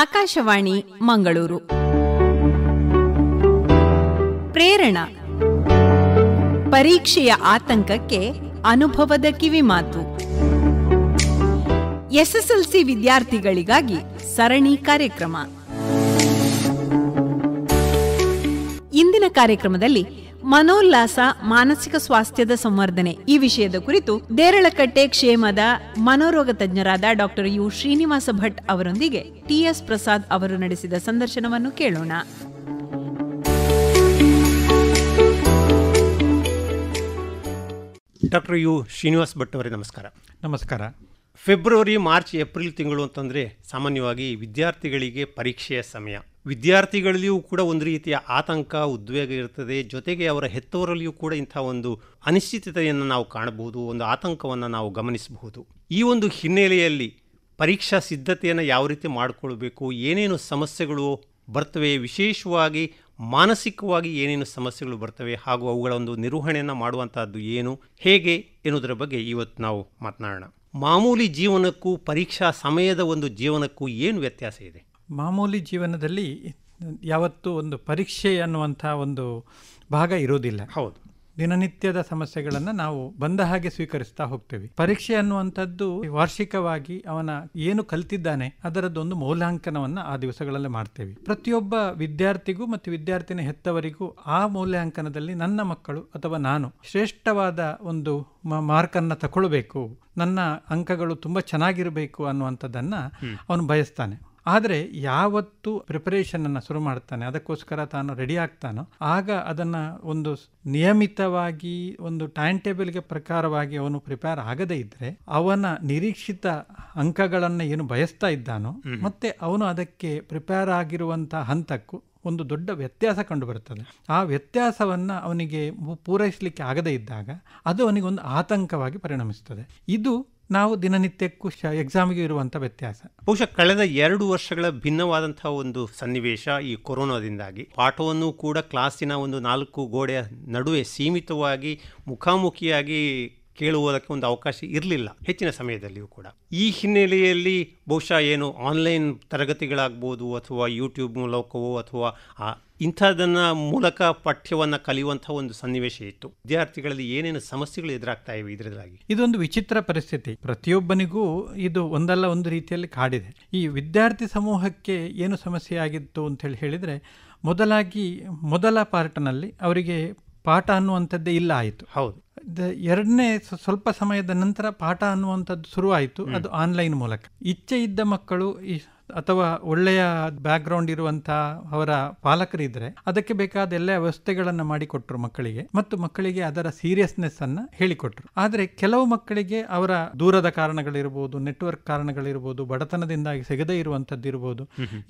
ಆಕಾಶವಾಣಿ ಮಂಗಳೂರು ಪ್ರೇರಣ ಪರೀಕ್ಷೆಯ ಆತಂಕಕ್ಕೆ ಅನುಭವದ ಕಿವಿ ಮಾತು ಎಸ್ಎಸ್ಎಲ್ಸಿ ವಿದ್ಯಾರ್ಥಿಗಳಿಗಾಗಿ ಸರಣಿ ಕಾರ್ಯಕ್ರಮ ಇಂದಿನ ಕಾರ್ಯಕ್ರಮದಲ್ಲಿ ಮನೋಲ್ಲಾಸ ಮಾನಸಿಕ ಸ್ವಾಸ್ಥ್ಯದ ಸಂವರ್ಧನೆ ಈ ವಿಷಯದ ಕುರಿತು ದೇರಳಕಟ್ಟೆ ಕ್ಷೇಮದ ಮನೋರೋಗ ತಜ್ಞರಾದ ಡಾಕ್ಟರ್ ಯು ಶ್ರೀನಿವಾಸ ಭಟ್ ಅವರೊಂದಿಗೆ ಟಿಎಸ್ ಪ್ರಸಾದ್ ಅವರು ನಡೆಸಿದ ಸಂದರ್ಶನವನ್ನು ಕೇಳೋಣ ಡಾಕ್ಟರ್ ಯು ಶ್ರೀನಿವಾಸ್ ಭಟ್ ಅವರೇ ನಮಸ್ಕಾರ ನಮಸ್ಕಾರ ಫೆಬ್ರವರಿ ಮಾರ್ಚ್ ಏಪ್ರಿಲ್ ತಿಂಗಳು ಅಂತಂದರೆ ಸಾಮಾನ್ಯವಾಗಿ ವಿದ್ಯಾರ್ಥಿಗಳಿಗೆ ಪರೀಕ್ಷೆಯ ಸಮಯ ವಿದ್ಯಾರ್ಥಿಗಳಲ್ಲಿಯೂ ಕೂಡ ಒಂದು ರೀತಿಯ ಆತಂಕ ಉದ್ವೇಗ ಇರ್ತದೆ ಜೊತೆಗೆ ಅವರ ಹೆತ್ತವರಲ್ಲಿಯೂ ಕೂಡ ಇಂಥ ಒಂದು ಅನಿಶ್ಚಿತತೆಯನ್ನು ನಾವು ಕಾಣಬಹುದು ಒಂದು ಆತಂಕವನ್ನು ನಾವು ಗಮನಿಸಬಹುದು ಈ ಒಂದು ಹಿನ್ನೆಲೆಯಲ್ಲಿ ಪರೀಕ್ಷಾ ಸಿದ್ಧತೆಯನ್ನು ಯಾವ ರೀತಿ ಮಾಡಿಕೊಳ್ಬೇಕು ಏನೇನು ಸಮಸ್ಯೆಗಳು ಬರ್ತವೆ ವಿಶೇಷವಾಗಿ ಮಾನಸಿಕವಾಗಿ ಏನೇನು ಸಮಸ್ಯೆಗಳು ಬರ್ತವೆ ಹಾಗೂ ಅವುಗಳ ಒಂದು ನಿರ್ವಹಣೆಯನ್ನು ಮಾಡುವಂತಹದ್ದು ಏನು ಹೇಗೆ ಎನ್ನುವುದರ ಬಗ್ಗೆ ಇವತ್ತು ನಾವು ಮಾತನಾಡೋಣ ಮಾಮೂಲಿ ಜೀವನಕ್ಕೂ ಪರೀಕ್ಷಾ ಸಮಯದ ಒಂದು ಜೀವನಕ್ಕೂ ಏನು ವ್ಯತ್ಯಾಸ ಇದೆ ಮಾಮೂಲಿ ಜೀವನದಲ್ಲಿ ಯಾವತ್ತೂ ಒಂದು ಪರೀಕ್ಷೆ ಅನ್ನುವಂಥ ಒಂದು ಭಾಗ ಇರೋದಿಲ್ಲ ಹೌದು ದಿನನಿತ್ಯದ ಸಮಸ್ಯೆಗಳನ್ನು ನಾವು ಬಂದ ಹಾಗೆ ಸ್ವೀಕರಿಸ್ತಾ ಹೋಗ್ತೇವೆ ಪರೀಕ್ಷೆ ಅನ್ನುವಂಥದ್ದು ವಾರ್ಷಿಕವಾಗಿ ಅವನ ಏನು ಕಲ್ತಿದ್ದಾನೆ ಅದರದ್ದೊಂದು ಮೌಲ್ಯಾಂಕನವನ್ನು ಆ ದಿವಸಗಳಲ್ಲಿ ಮಾಡ್ತೇವೆ ಪ್ರತಿಯೊಬ್ಬ ವಿದ್ಯಾರ್ಥಿಗೂ ಮತ್ತು ವಿದ್ಯಾರ್ಥಿನಿ ಹೆತ್ತವರಿಗೂ ಆ ಮೌಲ್ಯಾಂಕನದಲ್ಲಿ ನನ್ನ ಮಕ್ಕಳು ಅಥವಾ ನಾನು ಶ್ರೇಷ್ಠವಾದ ಒಂದು ಮಾರ್ಕನ್ನು ತಕೊಳ್ಬೇಕು ನನ್ನ ಅಂಕಗಳು ತುಂಬ ಚೆನ್ನಾಗಿರಬೇಕು ಅನ್ನುವಂಥದ್ದನ್ನು ಅವನು ಬಯಸ್ತಾನೆ ಆದರೆ ಯಾವತ್ತು ಅನ್ನು ಶುರು ಮಾಡ್ತಾನೆ ಅದಕ್ಕೋಸ್ಕರ ತಾನು ರೆಡಿ ಆಗ್ತಾನೋ ಆಗ ಅದನ್ನು ಒಂದು ನಿಯಮಿತವಾಗಿ ಒಂದು ಟೈಮ್ ಟೇಬಲ್ಗೆ ಪ್ರಕಾರವಾಗಿ ಅವನು ಪ್ರಿಪೇರ್ ಆಗದೇ ಇದ್ದರೆ ಅವನ ನಿರೀಕ್ಷಿತ ಅಂಕಗಳನ್ನು ಏನು ಬಯಸ್ತಾ ಇದ್ದಾನೋ ಮತ್ತೆ ಅವನು ಅದಕ್ಕೆ ಪ್ರಿಪೇರ್ ಆಗಿರುವಂತಹ ಹಂತಕ್ಕೂ ಒಂದು ದೊಡ್ಡ ವ್ಯತ್ಯಾಸ ಕಂಡು ಆ ವ್ಯತ್ಯಾಸವನ್ನು ಅವನಿಗೆ ಪೂರೈಸಲಿಕ್ಕೆ ಆಗದೇ ಇದ್ದಾಗ ಅದು ಅವನಿಗೆ ಒಂದು ಆತಂಕವಾಗಿ ಪರಿಣಮಿಸ್ತದೆ ಇದು ನಾವು ದಿನನಿತ್ಯಕ್ಕೂ ಶ ಎಕ್ಸಾಮ್ಗೆ ಇರುವಂಥ ವ್ಯತ್ಯಾಸ ಬಹುಶಃ ಕಳೆದ ಎರಡು ವರ್ಷಗಳ ಭಿನ್ನವಾದಂಥ ಒಂದು ಸನ್ನಿವೇಶ ಈ ಕೊರೋನಾದಿಂದಾಗಿ ಪಾಠವನ್ನು ಕೂಡ ಕ್ಲಾಸಿನ ಒಂದು ನಾಲ್ಕು ಗೋಡೆಯ ನಡುವೆ ಸೀಮಿತವಾಗಿ ಮುಖಾಮುಖಿಯಾಗಿ ಕೇಳುವುದಕ್ಕೆ ಒಂದು ಅವಕಾಶ ಇರಲಿಲ್ಲ ಹೆಚ್ಚಿನ ಸಮಯದಲ್ಲಿಯೂ ಕೂಡ ಈ ಹಿನ್ನೆಲೆಯಲ್ಲಿ ಬಹುಶಃ ಏನು ಆನ್ಲೈನ್ ತರಗತಿಗಳಾಗ್ಬೋದು ಅಥವಾ ಯೂಟ್ಯೂಬ್ ಮೂಲಕವೋ ಅಥವಾ ಇಂಥದನ್ನ ಮೂಲಕ ಪಠ್ಯವನ್ನು ಕಲಿಯುವಂಥ ಒಂದು ಸನ್ನಿವೇಶ ಇತ್ತು ವಿದ್ಯಾರ್ಥಿಗಳಲ್ಲಿ ಏನೇನು ಸಮಸ್ಯೆಗಳು ಎದುರಾಗ್ತಾ ಇವೆ ಇದರದಾಗಿ ಇದೊಂದು ವಿಚಿತ್ರ ಪರಿಸ್ಥಿತಿ ಪ್ರತಿಯೊಬ್ಬನಿಗೂ ಇದು ಒಂದಲ್ಲ ಒಂದು ರೀತಿಯಲ್ಲಿ ಕಾಡಿದೆ ಈ ವಿದ್ಯಾರ್ಥಿ ಸಮೂಹಕ್ಕೆ ಏನು ಸಮಸ್ಯೆ ಆಗಿತ್ತು ಅಂತ ಹೇಳಿ ಹೇಳಿದರೆ ಮೊದಲಾಗಿ ಮೊದಲ ಪಾರ್ಟ್ನಲ್ಲಿ ಅವರಿಗೆ ಪಾಠ ಅನ್ನುವಂಥದ್ದೇ ಇಲ್ಲ ಆಯಿತು ಹೌದು ಎರಡನೇ ಸ್ವಲ್ಪ ಸಮಯದ ನಂತರ ಪಾಠ ಅನ್ನುವಂಥದ್ದು ಶುರುವಾಯಿತು ಅದು ಆನ್ಲೈನ್ ಮೂಲಕ ಇಚ್ಛೆ ಇದ್ದ ಮಕ್ಕಳು ಈ ಅಥವಾ ಒಳ್ಳೆಯ ಬ್ಯಾಕ್ಗ್ರೌಂಡ್ ಇರುವಂತಹ ಅವರ ಪಾಲಕರಿದ್ರೆ ಅದಕ್ಕೆ ಬೇಕಾದ ಎಲ್ಲ ವ್ಯವಸ್ಥೆಗಳನ್ನು ಮಾಡಿಕೊಟ್ರು ಮಕ್ಕಳಿಗೆ ಮತ್ತು ಮಕ್ಕಳಿಗೆ ಅದರ ಸೀರಿಯಸ್ನೆಸ್ ಅನ್ನು ಹೇಳಿಕೊಟ್ರು ಆದರೆ ಕೆಲವು ಮಕ್ಕಳಿಗೆ ಅವರ ದೂರದ ಕಾರಣಗಳಿರ್ಬೋದು ನೆಟ್ವರ್ಕ್ ಕಾರಣಗಳಿರ್ಬೋದು ಬಡತನದಿಂದಾಗಿ ಸಿಗದೇ ಇರುವಂಥದ್ದು ಇರ್ಬೋದು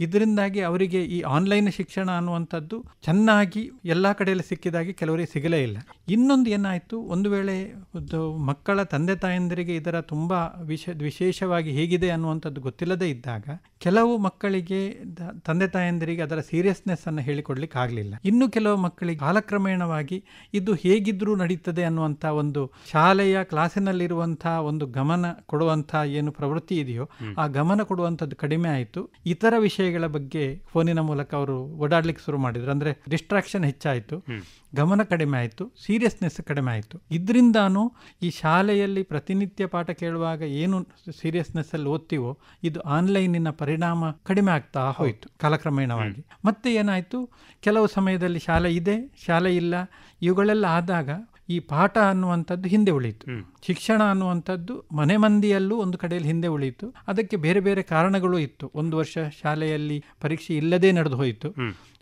ಇದರಿಂದಾಗಿ ಅವರಿಗೆ ಈ ಆನ್ಲೈನ್ ಶಿಕ್ಷಣ ಅನ್ನುವಂಥದ್ದು ಚೆನ್ನಾಗಿ ಎಲ್ಲ ಕಡೆಯಲ್ಲಿ ಸಿಕ್ಕಿದಾಗಿ ಕೆಲವರಿಗೆ ಸಿಗಲೇ ಇಲ್ಲ ಇನ್ನೊಂದು ಏನಾಯ್ತು ಒಂದು ವೇಳೆ ಮಕ್ಕಳ ತಂದೆ ತಾಯಂದಿರಿಗೆ ಇದರ ತುಂಬಾ ವಿಶೇಷವಾಗಿ ಹೇಗಿದೆ ಅನ್ನುವಂಥದ್ದು ಗೊತ್ತಿಲ್ಲದೆ ಇದ್ದಾಗ ಕೆಲವು ಮಕ್ಕಳಿಗೆ ತಂದೆ ತಾಯಂದಿರಿಗೆ ಅದರ ಸೀರಿಯಸ್ನೆಸ್ ಅನ್ನು ಹೇಳಿಕೊಡ್ಲಿಕ್ಕೆ ಆಗಲಿಲ್ಲ ಇನ್ನು ಕೆಲವು ಮಕ್ಕಳಿಗೆ ಕಾಲಕ್ರಮೇಣವಾಗಿ ಇದು ಹೇಗಿದ್ರೂ ನಡೀತದೆ ಅನ್ನುವಂಥ ಒಂದು ಶಾಲೆಯ ಕ್ಲಾಸಿನಲ್ಲಿರುವಂತಹ ಒಂದು ಗಮನ ಕೊಡುವಂತಹ ಏನು ಪ್ರವೃತ್ತಿ ಇದೆಯೋ ಆ ಗಮನ ಕೊಡುವಂಥದ್ದು ಕಡಿಮೆ ಆಯಿತು ಇತರ ವಿಷಯಗಳ ಬಗ್ಗೆ ಫೋನಿನ ಮೂಲಕ ಅವರು ಓಡಾಡ್ಲಿಕ್ಕೆ ಶುರು ಮಾಡಿದ್ರು ಅಂದ್ರೆ ಡಿಸ್ಟ್ರಾಕ್ಷನ್ ಹೆಚ್ಚಾಯಿತು ಗಮನ ಕಡಿಮೆ ಆಯಿತು ಸೀರಿಯಸ್ನೆಸ್ ಕಡಿಮೆ ಆಯಿತು ಇದರಿಂದಾನು ಈ ಶಾಲೆಯಲ್ಲಿ ಪ್ರತಿನಿತ್ಯ ಪಾಠ ಕೇಳುವಾಗ ಏನು ಸೀರಿಯಸ್ನೆಸ್ ಅಲ್ಲಿ ಓದ್ತೀವೋ ಇದು ಆನ್ಲೈನಿನ ಪರಿ ಪರಿಣಾಮ ಕಡಿಮೆ ಆಗ್ತಾ ಹೋಯಿತು ಕಾಲಕ್ರಮೇಣವಾಗಿ ಮತ್ತೆ ಏನಾಯಿತು ಕೆಲವು ಸಮಯದಲ್ಲಿ ಶಾಲೆ ಇದೆ ಶಾಲೆ ಇಲ್ಲ ಇವುಗಳೆಲ್ಲ ಆದಾಗ ಈ ಪಾಠ ಅನ್ನುವಂಥದ್ದು ಹಿಂದೆ ಉಳಿಯಿತು ಶಿಕ್ಷಣ ಅನ್ನುವಂಥದ್ದು ಮನೆ ಮಂದಿಯಲ್ಲೂ ಒಂದು ಕಡೆಯಲ್ಲಿ ಹಿಂದೆ ಉಳಿಯಿತು ಅದಕ್ಕೆ ಬೇರೆ ಬೇರೆ ಕಾರಣಗಳು ಇತ್ತು ಒಂದು ವರ್ಷ ಶಾಲೆಯಲ್ಲಿ ಪರೀಕ್ಷೆ ಇಲ್ಲದೆ ನಡೆದು ಹೋಯಿತು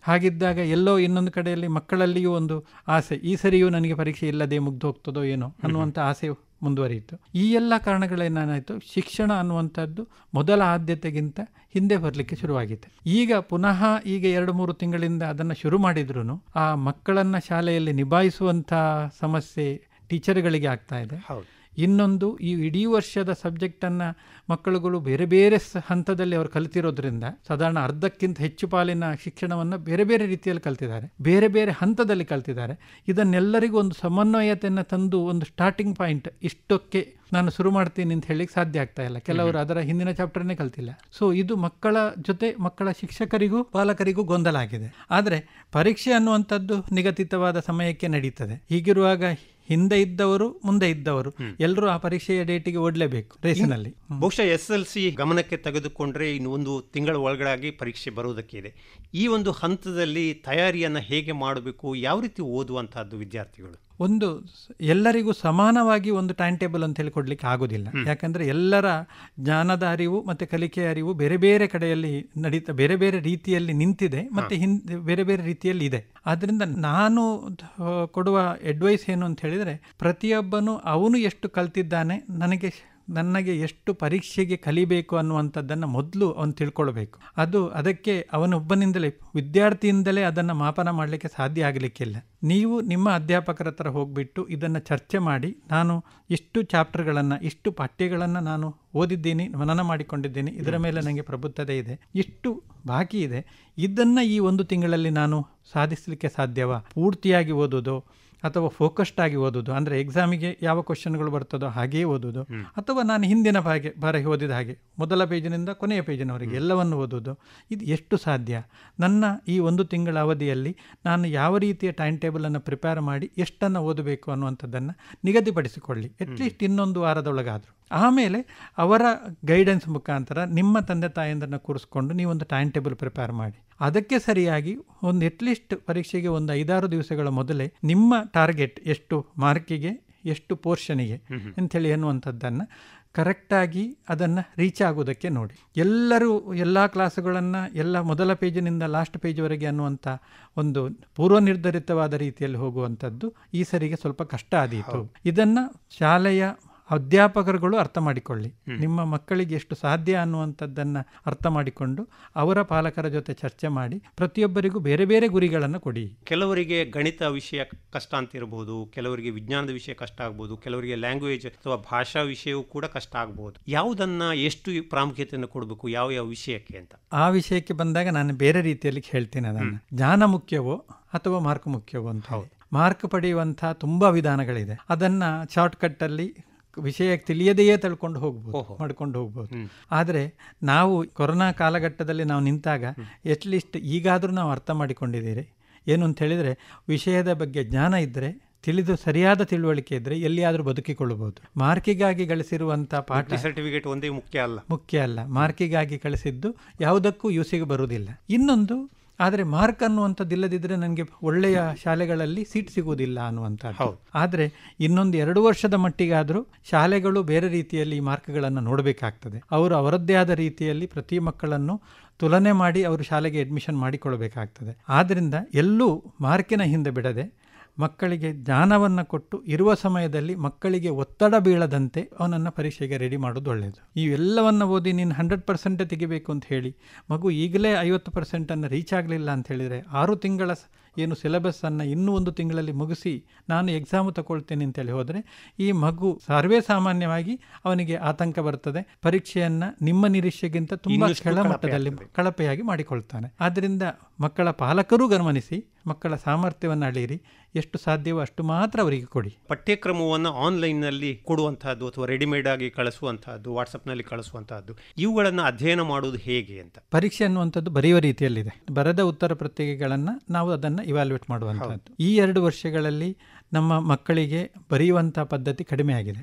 ಹಾಗಿದ್ದಾಗ ಎಲ್ಲೋ ಇನ್ನೊಂದು ಕಡೆಯಲ್ಲಿ ಮಕ್ಕಳಲ್ಲಿಯೂ ಒಂದು ಆಸೆ ಈ ಸರಿಯೂ ನನಗೆ ಪರೀಕ್ಷೆ ಇಲ್ಲದೆ ಮುಗ್ದು ಹೋಗ್ತದೋ ಏನೋ ಅನ್ನುವಂಥ ಆಸೆ ಮುಂದುವರಿಯಿತು ಈ ಎಲ್ಲ ಕಾರಣಗಳೇನಾಯಿತು ಶಿಕ್ಷಣ ಅನ್ನುವಂಥದ್ದು ಮೊದಲ ಆದ್ಯತೆಗಿಂತ ಹಿಂದೆ ಬರಲಿಕ್ಕೆ ಶುರುವಾಗಿತ್ತು ಈಗ ಪುನಃ ಈಗ ಎರಡು ಮೂರು ತಿಂಗಳಿಂದ ಅದನ್ನು ಶುರು ಮಾಡಿದ್ರು ಆ ಮಕ್ಕಳನ್ನು ಶಾಲೆಯಲ್ಲಿ ನಿಭಾಯಿಸುವಂಥ ಸಮಸ್ಯೆ ಟೀಚರ್ಗಳಿಗೆ ಆಗ್ತಾ ಇದೆ ಇನ್ನೊಂದು ಈ ಇಡೀ ವರ್ಷದ ಸಬ್ಜೆಕ್ಟನ್ನು ಮಕ್ಕಳುಗಳು ಬೇರೆ ಬೇರೆ ಹಂತದಲ್ಲಿ ಅವರು ಕಲಿತಿರೋದ್ರಿಂದ ಸಾಧಾರಣ ಅರ್ಧಕ್ಕಿಂತ ಹೆಚ್ಚು ಪಾಲಿನ ಶಿಕ್ಷಣವನ್ನು ಬೇರೆ ಬೇರೆ ರೀತಿಯಲ್ಲಿ ಕಲ್ತಿದ್ದಾರೆ ಬೇರೆ ಬೇರೆ ಹಂತದಲ್ಲಿ ಕಲ್ತಿದ್ದಾರೆ ಇದನ್ನೆಲ್ಲರಿಗೂ ಒಂದು ಸಮನ್ವಯತೆಯನ್ನು ತಂದು ಒಂದು ಸ್ಟಾರ್ಟಿಂಗ್ ಪಾಯಿಂಟ್ ಇಷ್ಟಕ್ಕೆ ನಾನು ಶುರು ಮಾಡ್ತೀನಿ ಅಂತ ಹೇಳಿಕ್ಕೆ ಸಾಧ್ಯ ಆಗ್ತಾ ಇಲ್ಲ ಕೆಲವರು ಅದರ ಹಿಂದಿನ ಚಾಪ್ಟರ್ನೇ ಕಲ್ತಿಲ್ಲ ಸೊ ಇದು ಮಕ್ಕಳ ಜೊತೆ ಮಕ್ಕಳ ಶಿಕ್ಷಕರಿಗೂ ಪಾಲಕರಿಗೂ ಗೊಂದಲ ಆಗಿದೆ ಆದರೆ ಪರೀಕ್ಷೆ ಅನ್ನುವಂಥದ್ದು ನಿಗದಿತವಾದ ಸಮಯಕ್ಕೆ ನಡೀತದೆ ಹೀಗಿರುವಾಗ ಹಿಂದೆ ಇದ್ದವರು ಮುಂದೆ ಇದ್ದವರು ಎಲ್ಲರೂ ಆ ಪರೀಕ್ಷೆಯ ಡೇಟಿಗೆ ಓಡಲೇಬೇಕು ರೇಸಿನಲ್ಲಿ ಬಹುಶಃ ಎಸ್ ಎಲ್ ಸಿ ಗಮನಕ್ಕೆ ತೆಗೆದುಕೊಂಡ್ರೆ ಇನ್ನು ಒಂದು ತಿಂಗಳ ಒಳಗಡೆ ಪರೀಕ್ಷೆ ಬರುವುದಕ್ಕೆ ಇದೆ ಈ ಒಂದು ಹಂತದಲ್ಲಿ ತಯಾರಿಯನ್ನು ಹೇಗೆ ಮಾಡಬೇಕು ಯಾವ ರೀತಿ ಓದುವಂತಹದ್ದು ವಿದ್ಯಾರ್ಥಿಗಳು ಒಂದು ಎಲ್ಲರಿಗೂ ಸಮಾನವಾಗಿ ಒಂದು ಟೈಮ್ ಟೇಬಲ್ ಅಂತ ಹೇಳಿ ಕೊಡಲಿಕ್ಕೆ ಆಗೋದಿಲ್ಲ ಯಾಕಂದರೆ ಎಲ್ಲರ ಜ್ಞಾನದ ಅರಿವು ಮತ್ತು ಕಲಿಕೆಯ ಅರಿವು ಬೇರೆ ಬೇರೆ ಕಡೆಯಲ್ಲಿ ನಡೀತಾ ಬೇರೆ ಬೇರೆ ರೀತಿಯಲ್ಲಿ ನಿಂತಿದೆ ಮತ್ತು ಹಿಂದೆ ಬೇರೆ ಬೇರೆ ರೀತಿಯಲ್ಲಿ ಇದೆ ಆದ್ದರಿಂದ ನಾನು ಕೊಡುವ ಅಡ್ವೈಸ್ ಏನು ಅಂತ ಹೇಳಿದರೆ ಪ್ರತಿಯೊಬ್ಬನು ಅವನು ಎಷ್ಟು ಕಲ್ತಿದ್ದಾನೆ ನನಗೆ ನನಗೆ ಎಷ್ಟು ಪರೀಕ್ಷೆಗೆ ಕಲಿಬೇಕು ಅನ್ನುವಂಥದ್ದನ್ನು ಮೊದಲು ಅವನು ತಿಳ್ಕೊಳ್ಬೇಕು ಅದು ಅದಕ್ಕೆ ಅವನೊಬ್ಬನಿಂದಲೇ ವಿದ್ಯಾರ್ಥಿಯಿಂದಲೇ ಅದನ್ನು ಮಾಪನ ಮಾಡಲಿಕ್ಕೆ ಸಾಧ್ಯ ಆಗಲಿಕ್ಕಿಲ್ಲ ನೀವು ನಿಮ್ಮ ಅಧ್ಯಾಪಕರ ಹತ್ರ ಹೋಗಿಬಿಟ್ಟು ಇದನ್ನು ಚರ್ಚೆ ಮಾಡಿ ನಾನು ಇಷ್ಟು ಚಾಪ್ಟರ್ಗಳನ್ನು ಇಷ್ಟು ಪಠ್ಯಗಳನ್ನು ನಾನು ಓದಿದ್ದೀನಿ ಮನನ ಮಾಡಿಕೊಂಡಿದ್ದೀನಿ ಇದರ ಮೇಲೆ ನನಗೆ ಪ್ರಬುದ್ಧತೆ ಇದೆ ಇಷ್ಟು ಬಾಕಿ ಇದೆ ಇದನ್ನು ಈ ಒಂದು ತಿಂಗಳಲ್ಲಿ ನಾನು ಸಾಧಿಸಲಿಕ್ಕೆ ಸಾಧ್ಯವಾ ಪೂರ್ತಿಯಾಗಿ ಓದೋದು ಅಥವಾ ಫೋಕಸ್ಡ್ ಆಗಿ ಓದೋದು ಅಂದರೆ ಎಕ್ಸಾಮಿಗೆ ಯಾವ ಕ್ವಶನ್ಗಳು ಬರ್ತದೋ ಹಾಗೆಯೇ ಓದೋದು ಅಥವಾ ನಾನು ಹಿಂದಿನ ಬಾಗೆ ಬರಹ ಓದಿದ ಹಾಗೆ ಮೊದಲ ಪೇಜಿನಿಂದ ಕೊನೆಯ ಪೇಜಿನವರೆಗೆ ಎಲ್ಲವನ್ನು ಓದೋದು ಇದು ಎಷ್ಟು ಸಾಧ್ಯ ನನ್ನ ಈ ಒಂದು ತಿಂಗಳ ಅವಧಿಯಲ್ಲಿ ನಾನು ಯಾವ ರೀತಿಯ ಟೈಮ್ ಟೇಬಲನ್ನು ಪ್ರಿಪೇರ್ ಮಾಡಿ ಎಷ್ಟನ್ನು ಓದಬೇಕು ಅನ್ನುವಂಥದ್ದನ್ನು ನಿಗದಿಪಡಿಸಿಕೊಳ್ಳಿ ಅಟ್ಲೀಸ್ಟ್ ಇನ್ನೊಂದು ವಾರದೊಳಗಾದರೂ ಆಮೇಲೆ ಅವರ ಗೈಡೆನ್ಸ್ ಮುಖಾಂತರ ನಿಮ್ಮ ತಂದೆ ತಾಯಿಯಂದನ್ನು ಕೂರಿಸ್ಕೊಂಡು ನೀವೊಂದು ಟೈಮ್ ಟೇಬಲ್ ಪ್ರಿಪೇರ್ ಮಾಡಿ ಅದಕ್ಕೆ ಸರಿಯಾಗಿ ಒಂದು ಎಟ್ಲೀಸ್ಟ್ ಪರೀಕ್ಷೆಗೆ ಒಂದು ಐದಾರು ದಿವಸಗಳ ಮೊದಲೇ ನಿಮ್ಮ ಟಾರ್ಗೆಟ್ ಎಷ್ಟು ಮಾರ್ಕಿಗೆ ಎಷ್ಟು ಪೋರ್ಷನಿಗೆ ಅಂಥೇಳಿ ಅನ್ನುವಂಥದ್ದನ್ನು ಕರೆಕ್ಟಾಗಿ ಅದನ್ನು ರೀಚ್ ಆಗೋದಕ್ಕೆ ನೋಡಿ ಎಲ್ಲರೂ ಎಲ್ಲ ಕ್ಲಾಸುಗಳನ್ನು ಎಲ್ಲ ಮೊದಲ ಪೇಜಿನಿಂದ ಲಾಸ್ಟ್ ಪೇಜ್ವರೆಗೆ ಅನ್ನುವಂಥ ಒಂದು ಪೂರ್ವನಿರ್ಧರಿತವಾದ ರೀತಿಯಲ್ಲಿ ಹೋಗುವಂಥದ್ದು ಈ ಸರಿಗೆ ಸ್ವಲ್ಪ ಕಷ್ಟ ಆದೀತು ಇದನ್ನು ಶಾಲೆಯ ಅಧ್ಯಾಪಕರುಗಳು ಅರ್ಥ ಮಾಡಿಕೊಳ್ಳಿ ನಿಮ್ಮ ಮಕ್ಕಳಿಗೆ ಎಷ್ಟು ಸಾಧ್ಯ ಅನ್ನುವಂಥದ್ದನ್ನು ಅರ್ಥ ಮಾಡಿಕೊಂಡು ಅವರ ಪಾಲಕರ ಜೊತೆ ಚರ್ಚೆ ಮಾಡಿ ಪ್ರತಿಯೊಬ್ಬರಿಗೂ ಬೇರೆ ಬೇರೆ ಗುರಿಗಳನ್ನು ಕೊಡಿ ಕೆಲವರಿಗೆ ಗಣಿತ ವಿಷಯ ಕಷ್ಟ ಅಂತ ಇರಬಹುದು ಕೆಲವರಿಗೆ ವಿಜ್ಞಾನದ ವಿಷಯ ಕಷ್ಟ ಆಗ್ಬೋದು ಕೆಲವರಿಗೆ ಲ್ಯಾಂಗ್ವೇಜ್ ಅಥವಾ ಭಾಷಾ ವಿಷಯವೂ ಕೂಡ ಕಷ್ಟ ಆಗ್ಬೋದು ಯಾವುದನ್ನು ಎಷ್ಟು ಪ್ರಾಮುಖ್ಯತೆಯನ್ನು ಕೊಡಬೇಕು ಯಾವ ಯಾವ ವಿಷಯಕ್ಕೆ ಅಂತ ಆ ವಿಷಯಕ್ಕೆ ಬಂದಾಗ ನಾನು ಬೇರೆ ರೀತಿಯಲ್ಲಿ ಹೇಳ್ತೇನೆ ಅದನ್ನು ಜ್ಞಾನ ಮುಖ್ಯವೋ ಅಥವಾ ಮಾರ್ಕ್ ಮುಖ್ಯವೋ ಅಂತ ಮಾರ್ಕ್ ಪಡೆಯುವಂಥ ತುಂಬ ವಿಧಾನಗಳಿದೆ ಅದನ್ನು ಶಾರ್ಟ್ಕಟ್ಟಲ್ಲಿ ವಿಷಯಕ್ಕೆ ತಿಳಿಯದೆಯೇ ತಳ್ಕೊಂಡು ಹೋಗ್ಬೋದು ಮಾಡ್ಕೊಂಡು ಹೋಗ್ಬೋದು ಆದರೆ ನಾವು ಕೊರೋನಾ ಕಾಲಘಟ್ಟದಲ್ಲಿ ನಾವು ನಿಂತಾಗ ಎಟ್ಲೀಸ್ಟ್ ಈಗಾದರೂ ನಾವು ಅರ್ಥ ಮಾಡಿಕೊಂಡಿದ್ದೀರಿ ಏನು ಅಂತ ಹೇಳಿದರೆ ವಿಷಯದ ಬಗ್ಗೆ ಜ್ಞಾನ ಇದ್ದರೆ ತಿಳಿದು ಸರಿಯಾದ ತಿಳುವಳಿಕೆ ಇದ್ದರೆ ಎಲ್ಲಿಯಾದರೂ ಬದುಕಿಕೊಳ್ಳಬಹುದು ಮಾರ್ಕಿಗಾಗಿ ಗಳಿಸಿರುವಂಥ ಪಾಠ ಸರ್ಟಿಫಿಕೇಟ್ ಒಂದೇ ಮುಖ್ಯ ಅಲ್ಲ ಮುಖ್ಯ ಅಲ್ಲ ಮಾರ್ಕಿಗಾಗಿ ಕಳಿಸಿದ್ದು ಯಾವುದಕ್ಕೂ ಯೂಸಿಗೆ ಬರುವುದಿಲ್ಲ ಇನ್ನೊಂದು ಆದರೆ ಮಾರ್ಕ್ ಅನ್ನುವಂಥದ್ದು ಇಲ್ಲದಿದ್ದರೆ ನನಗೆ ಒಳ್ಳೆಯ ಶಾಲೆಗಳಲ್ಲಿ ಸೀಟ್ ಸಿಗುವುದಿಲ್ಲ ಅನ್ನುವಂಥದ್ದು ಆದರೆ ಇನ್ನೊಂದು ಎರಡು ವರ್ಷದ ಮಟ್ಟಿಗಾದರೂ ಶಾಲೆಗಳು ಬೇರೆ ರೀತಿಯಲ್ಲಿ ಈ ಮಾರ್ಕ್ಗಳನ್ನು ನೋಡಬೇಕಾಗ್ತದೆ ಅವರು ಅವರದ್ದೇ ಆದ ರೀತಿಯಲ್ಲಿ ಪ್ರತಿ ಮಕ್ಕಳನ್ನು ತುಲನೆ ಮಾಡಿ ಅವರು ಶಾಲೆಗೆ ಅಡ್ಮಿಷನ್ ಮಾಡಿಕೊಳ್ಬೇಕಾಗ್ತದೆ ಆದ್ದರಿಂದ ಎಲ್ಲೂ ಮಾರ್ಕಿನ ಹಿಂದೆ ಬಿಡದೆ ಮಕ್ಕಳಿಗೆ ಜ್ಞಾನವನ್ನು ಕೊಟ್ಟು ಇರುವ ಸಮಯದಲ್ಲಿ ಮಕ್ಕಳಿಗೆ ಒತ್ತಡ ಬೀಳದಂತೆ ಅವನನ್ನು ಪರೀಕ್ಷೆಗೆ ರೆಡಿ ಮಾಡೋದು ಒಳ್ಳೆಯದು ಇವೆಲ್ಲವನ್ನು ಓದಿ ನೀನು ಹಂಡ್ರೆಡ್ ಪರ್ಸೆಂಟೇ ತೆಗಿಬೇಕು ಅಂತ ಹೇಳಿ ಮಗು ಈಗಲೇ ಐವತ್ತು ಪರ್ಸೆಂಟನ್ನು ರೀಚ್ ಆಗಲಿಲ್ಲ ಅಂತ ಹೇಳಿದರೆ ಆರು ತಿಂಗಳ ಏನು ಸಿಲೆಬಸ್ಸನ್ನು ಇನ್ನೂ ಒಂದು ತಿಂಗಳಲ್ಲಿ ಮುಗಿಸಿ ನಾನು ಎಕ್ಸಾಮ್ ತಗೊಳ್ತೇನೆ ಅಂತೇಳಿ ಹೋದರೆ ಈ ಮಗು ಸರ್ವೇ ಸಾಮಾನ್ಯವಾಗಿ ಅವನಿಗೆ ಆತಂಕ ಬರ್ತದೆ ಪರೀಕ್ಷೆಯನ್ನು ನಿಮ್ಮ ನಿರೀಕ್ಷೆಗಿಂತ ತುಂಬ ಕೆಳಮಟ್ಟದಲ್ಲಿ ಕಳಪೆಯಾಗಿ ಮಾಡಿಕೊಳ್ತಾನೆ ಆದ್ದರಿಂದ ಮಕ್ಕಳ ಪಾಲಕರೂ ಗಮನಿಸಿ ಮಕ್ಕಳ ಸಾಮರ್ಥ್ಯವನ್ನು ಅಳಿಯಿರಿ ಎಷ್ಟು ಸಾಧ್ಯವೋ ಅಷ್ಟು ಮಾತ್ರ ಅವರಿಗೆ ಕೊಡಿ ಪಠ್ಯಕ್ರಮವನ್ನು ಆನ್ಲೈನ್ನಲ್ಲಿ ಕೊಡುವಂತಹದ್ದು ಅಥವಾ ರೆಡಿಮೇಡ್ ಆಗಿ ಕಳಿಸುವಂತಹದ್ದು ವಾಟ್ಸಪ್ನಲ್ಲಿ ಕಳಿಸುವಂತಹದ್ದು ಇವುಗಳನ್ನು ಅಧ್ಯಯನ ಮಾಡುವುದು ಹೇಗೆ ಅಂತ ಪರೀಕ್ಷೆ ಅನ್ನುವಂಥದ್ದು ಬರೆಯುವ ರೀತಿಯಲ್ಲಿದೆ ಬರೆದ ಉತ್ತರ ಪ್ರತ್ಯೇಕಗಳನ್ನು ನಾವು ಅದನ್ನು ಇವ್ಯಾಲ್ಯೂಟ್ ಮಾಡುವಂಥದ್ದು ಈ ಎರಡು ವರ್ಷಗಳಲ್ಲಿ ನಮ್ಮ ಮಕ್ಕಳಿಗೆ ಬರೆಯುವಂಥ ಪದ್ಧತಿ ಕಡಿಮೆ ಆಗಿದೆ